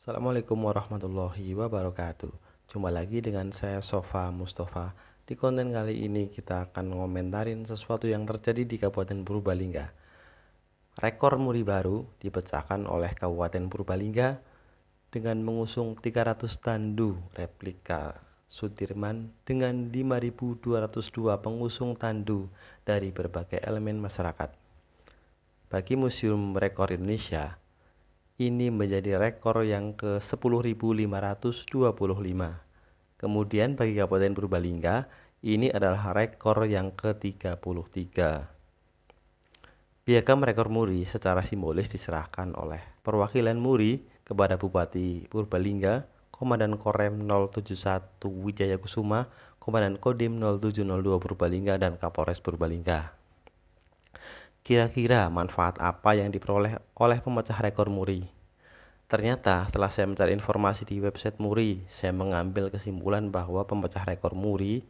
Assalamualaikum warahmatullahi wabarakatuh Jumpa lagi dengan saya Sofa Mustafa Di konten kali ini kita akan ngomentarin sesuatu yang terjadi di Kabupaten Purbalingga Rekor muri baru dipecahkan oleh Kabupaten Purbalingga dengan mengusung 300 tandu replika Sudirman dengan 5.202 pengusung tandu dari berbagai elemen masyarakat. Bagi Museum Rekor Indonesia, ini menjadi rekor yang ke-10.525. Kemudian bagi Kabupaten Purbalingga, ini adalah rekor yang ke-33. Piagam rekor Muri secara simbolis diserahkan oleh perwakilan Muri kepada Bupati Purbalingga, Komandan Korem 071 Wijaya Kusuma, Komandan Kodim 0702 Purbalingga dan Kapolres Purbalingga. Kira-kira manfaat apa yang diperoleh oleh pemecah rekor Muri? Ternyata setelah saya mencari informasi di website Muri, saya mengambil kesimpulan bahwa pemecah rekor Muri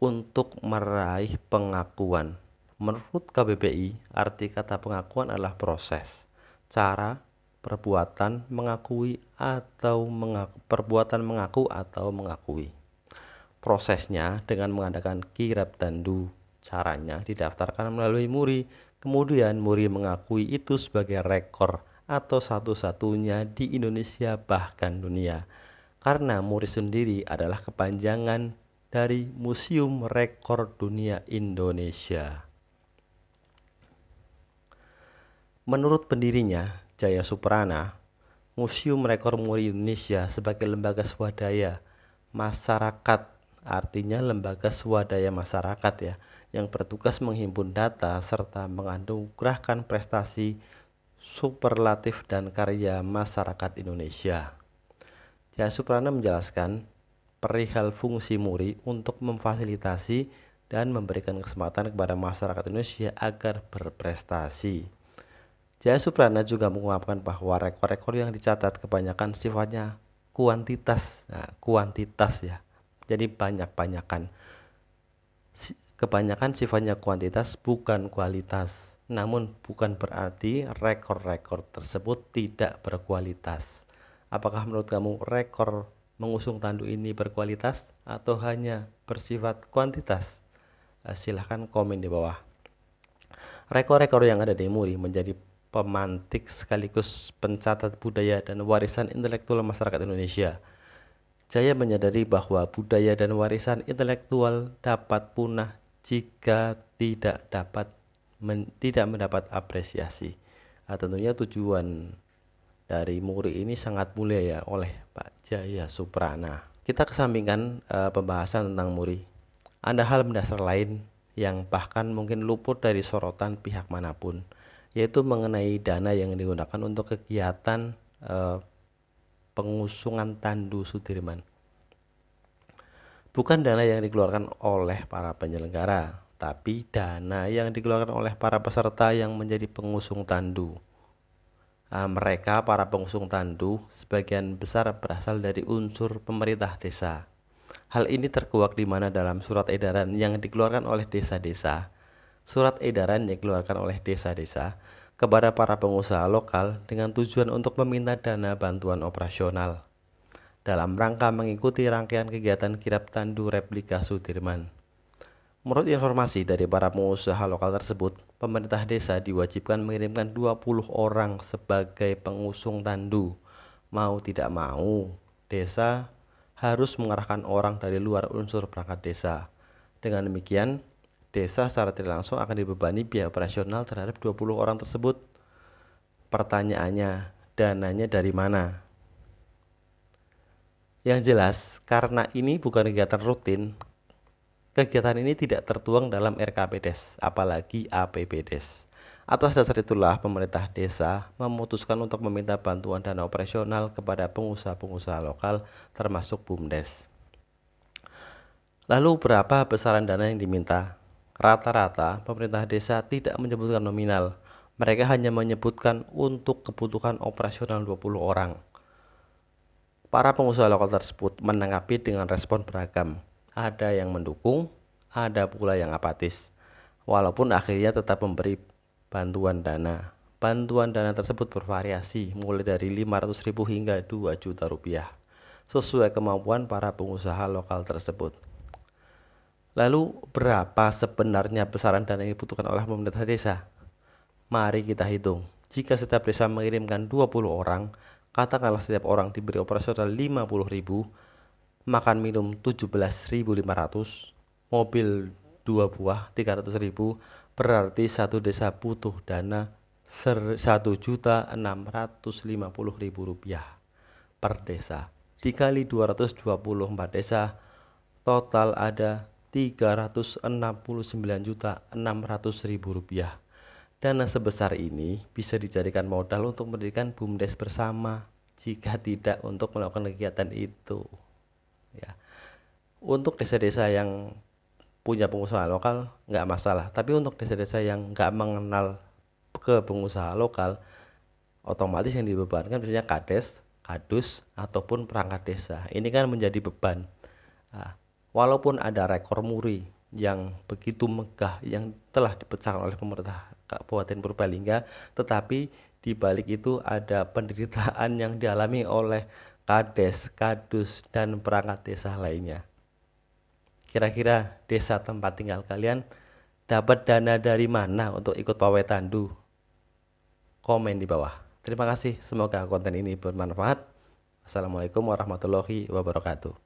untuk meraih pengakuan. Menurut KBBI, arti kata pengakuan adalah proses, cara, perbuatan mengakui atau mengaku, perbuatan mengaku atau mengakui. Prosesnya dengan mengadakan kirab tandu, caranya didaftarkan melalui muri, kemudian muri mengakui itu sebagai rekor atau satu-satunya di Indonesia bahkan dunia. Karena muri sendiri adalah kepanjangan dari Museum Rekor Dunia Indonesia. Menurut pendirinya, Jaya Suprana, Museum Rekor Muri Indonesia sebagai lembaga swadaya masyarakat, artinya lembaga swadaya masyarakat ya, yang bertugas menghimpun data serta menganugerahkan prestasi superlatif dan karya masyarakat Indonesia. Jaya Suprana menjelaskan perihal fungsi muri untuk memfasilitasi dan memberikan kesempatan kepada masyarakat Indonesia agar berprestasi. Jaya Suprana juga mengungkapkan bahwa rekor-rekor yang dicatat kebanyakan sifatnya kuantitas, nah, kuantitas ya. Jadi banyak-banyakan. Kebanyakan sifatnya kuantitas bukan kualitas. Namun bukan berarti rekor-rekor tersebut tidak berkualitas. Apakah menurut kamu rekor mengusung tandu ini berkualitas atau hanya bersifat kuantitas? Eh, silahkan komen di bawah. Rekor-rekor yang ada di Muri menjadi pemantik sekaligus pencatat budaya dan warisan intelektual masyarakat Indonesia. Jaya menyadari bahwa budaya dan warisan intelektual dapat punah jika tidak dapat men, tidak mendapat apresiasi. Nah, tentunya tujuan dari Muri ini sangat mulia ya oleh Pak Jaya Suprana. Kita kesampingkan e, pembahasan tentang Muri. Ada hal mendasar lain yang bahkan mungkin luput dari sorotan pihak manapun yaitu mengenai dana yang digunakan untuk kegiatan eh, pengusungan Tandu Sudirman. Bukan dana yang dikeluarkan oleh para penyelenggara, tapi dana yang dikeluarkan oleh para peserta yang menjadi pengusung Tandu. Ah, mereka para pengusung tandu sebagian besar berasal dari unsur pemerintah desa. Hal ini terkuak di mana dalam surat edaran yang dikeluarkan oleh desa-desa surat edaran yang dikeluarkan oleh desa-desa kepada para pengusaha lokal dengan tujuan untuk meminta dana bantuan operasional dalam rangka mengikuti rangkaian kegiatan kirap tandu replika Sudirman. Menurut informasi dari para pengusaha lokal tersebut, pemerintah desa diwajibkan mengirimkan 20 orang sebagai pengusung tandu. Mau tidak mau, desa harus mengarahkan orang dari luar unsur perangkat desa. Dengan demikian, desa secara tidak langsung akan dibebani biaya operasional terhadap 20 orang tersebut. Pertanyaannya, dananya dari mana? Yang jelas, karena ini bukan kegiatan rutin, kegiatan ini tidak tertuang dalam RKPDes, apalagi APBDes. Atas dasar itulah pemerintah desa memutuskan untuk meminta bantuan dana operasional kepada pengusaha-pengusaha lokal termasuk BUMDes. Lalu berapa besaran dana yang diminta? Rata-rata pemerintah desa tidak menyebutkan nominal. Mereka hanya menyebutkan untuk kebutuhan operasional 20 orang. Para pengusaha lokal tersebut menanggapi dengan respon beragam. Ada yang mendukung, ada pula yang apatis. Walaupun akhirnya tetap memberi bantuan dana. Bantuan dana tersebut bervariasi mulai dari 500.000 hingga 2 juta rupiah sesuai kemampuan para pengusaha lokal tersebut. Lalu berapa sebenarnya besaran dana yang dibutuhkan oleh pemerintah desa? Mari kita hitung. Jika setiap desa mengirimkan 20 orang, katakanlah setiap orang diberi operasional 50.000, makan minum 17.500, mobil 2 buah 300.000, berarti satu desa butuh dana rp rupiah per desa. Dikali 224 desa, total ada 369.600.000 juta rupiah. Dana sebesar ini bisa dijadikan modal untuk mendirikan BUMDes bersama jika tidak untuk melakukan kegiatan itu. Ya. Untuk desa-desa yang punya pengusaha lokal nggak masalah, tapi untuk desa-desa yang nggak mengenal ke pengusaha lokal, otomatis yang dibebankan biasanya kades, kadus ataupun perangkat desa. Ini kan menjadi beban. Nah, walaupun ada rekor muri yang begitu megah yang telah dipecahkan oleh pemerintah Kabupaten Purbalingga tetapi di balik itu ada penderitaan yang dialami oleh kades, kadus, dan perangkat desa lainnya. Kira-kira desa tempat tinggal kalian dapat dana dari mana untuk ikut pawai tandu? Komen di bawah. Terima kasih, semoga konten ini bermanfaat. Assalamualaikum warahmatullahi wabarakatuh.